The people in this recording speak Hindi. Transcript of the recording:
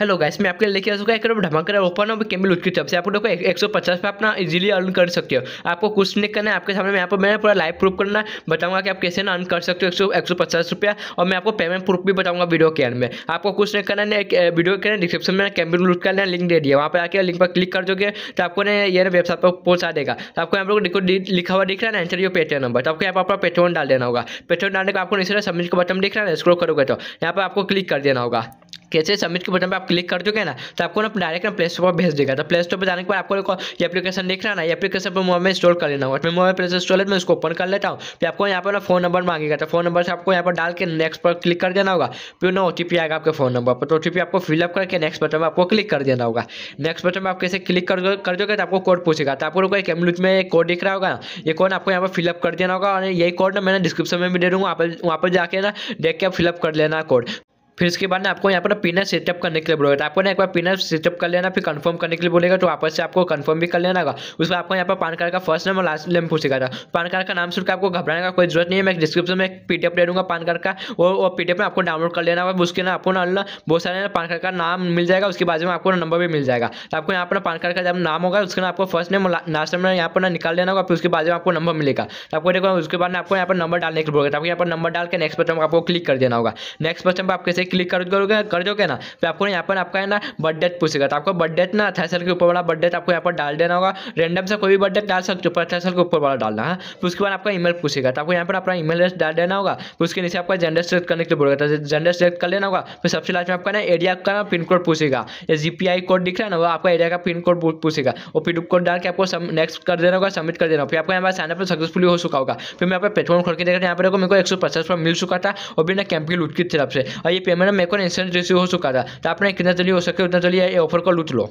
हेलो गाइस मैं आपके लेके आ चुका एक धमाकर ओपन और केमिल उसकी तरफ से आप लोग एक सौ पचास पे अपना इजीली अर्न कर सकते हो आपको कुछ नहीं करना है आपके सामने मैं यहाँ पर मैंने पूरा लाइव प्रूफ करना है बताऊंगा कि आप कैसे ना अर्न कर सकते हो एक सौ एक सौ पचास रुपया और मैं आपको पेमेंट प्रूफ भी बताऊंगा वीडियो के अंदर में आपको कुछ नहीं करना है वीडियो के डिस्क्रिप्शन में केमिल लूट का लिंक दे दिया वहाँ पर आकर लिंक पर क्लिक कर दोगे तो आपको ये वेबसाइट पर पहुंचा देगा तो आपको यहाँ पर लिखा हुआ दिख रहा है ना एंटर यो पेटीएम नंबर तो आपको यहाँ पर अपना पेट्रोल डाल देना होगा पेट्रोल डालने का आपको नीचे सबमिट का बटन दिख रहा है स्क्रो करोगे तो यहाँ पर आपको क्लिक कर देना होगा कैसे सबमिट के बटन पर आप क्लिक कर दोगे ना तो आपको ना डायरेक्ट ना प्ले स्टोर पर भेज देगा तो प्ले स्टोर पर जाने के बाद आपको ये एप्लीकेशन है ना ये एप्लीकेशन पर मोबाइल में इंस्टॉल कर लेना होगा तो मोबाइल प्ले स्टोर है मैं उसको ओपन कर लेता हूँ फिर आपको यहाँ पर ना फोन नंबर मांगेगा तो फोन नंबर से आपको यहाँ पर डाल के नेक्स्ट पर क्लिक कर देना होगा फिर ना ओ आएगा आपके फोन नंबर पर तो ओ आपको फिलअप करके नेक्स्ट बटन पर आपको क्लिक कर देना होगा नेक्स्ट बटन पर आप कैसे क्लिक कर दोगे तो आपको कोड पूछेगा तो आपको एक एमलूज में कोड दिख रहा होगा ये कोड आपको यहाँ पर फिलअप कर देना होगा और यही कोड ना मैंने डिस्क्रिप्शन में भी दे दूँगा वहाँ पर वहाँ पर जाके ना देख के आप फिलअप कर लेना कोड फिर इसके बाद ना आपको यहाँ पर ना पिनर सेटअप करने के लिए बोलेगा आपको ना एक बार पिनर सेटअप कर लेना फिर कंफर्म करने के लिए बोलेगा तो वापस से आपको कंफर्म भी कर लेना होगा पर आपको यहाँ पर पान कार्ड का फर्स्ट नेम और लास्ट नेम पूछेगा था पान कार्ड का नाम सुनकर आपको घबराने का कोई जरूरत नहीं है मैं डिस्क्रिप्शन में एक पीडीएफ दे दूंगा पान कार्ड का और पीडीएफ में आपको डाउनलोड कर लेना होगा उसके ना आपको ना बहुत सारे पान कार्ड का नाम मिल जाएगा उसके बाद में आपको नंबर भी मिल जाएगा तो आपको यहाँ पर पान कार्ड का जब नाम होगा उसके ना आपको फर्स्ट नेम लास्ट नेम यहाँ पर ना निकाल लेना होगा फिर उसके बाद में आपको नंबर मिलेगा तो आपको देखो उसके बाद आपको यहाँ पर नंबर डालने के लिए बोलेगा आपको यहाँ पर नंबर डाल के नेक्स्ट बटन पर आपको क्लिक कर देना होगा नेक्स्ट बटन पर आप कैसे क्लिक कर दोगे कर दोगे ना तो आपको यहाँ पर आपका है ना बर्थ डेट पूछेगा तो आपको बर्थ डेट ना थ्रेसर के ऊपर वाला बर्थ डेट आपको यहाँ पर डाल देना होगा रेंडम से कोई भी बर्थ डेट डाल सकते हो पर थ्रेसर के ऊपर वाला डालना है हाँ। तो उसके बाद आपका ईमेल पूछेगा तो आपको यहाँ पर अपना ईमेल एड्रेस डाल देना होगा तो उसके नीचे आपका जेंडर सेलेक्ट करने के लिए बोलेगा जेंडर तो सेलेक्ट कर लेना होगा फिर तो सबसे लास्ट में आपका ना एरिया का ना पिन कोड पूछेगा या जी कोड दिख रहा है ना वो आपका एरिया का पिन कोड पूछेगा वो पिन कोड डाल के आपको नेक्स्ट कर देना होगा सबमिट कर देना फिर आपका यहाँ पर साइन साइनअप सक्सेसफुल हो चुका होगा फिर मैं यहाँ पर प्लेटफॉर्म खोल के देखा यहाँ पर मेरे को एक सौ पचास पर मिल चुका था और भी ना कैंप की लूट की तरफ से और ये पेमेंट में मेरे को इंश्योरेंस रिसीव हो चुका था तो आपने कितना जल्दी हो सके उतना जल्दी ये ऑफर को लूट लो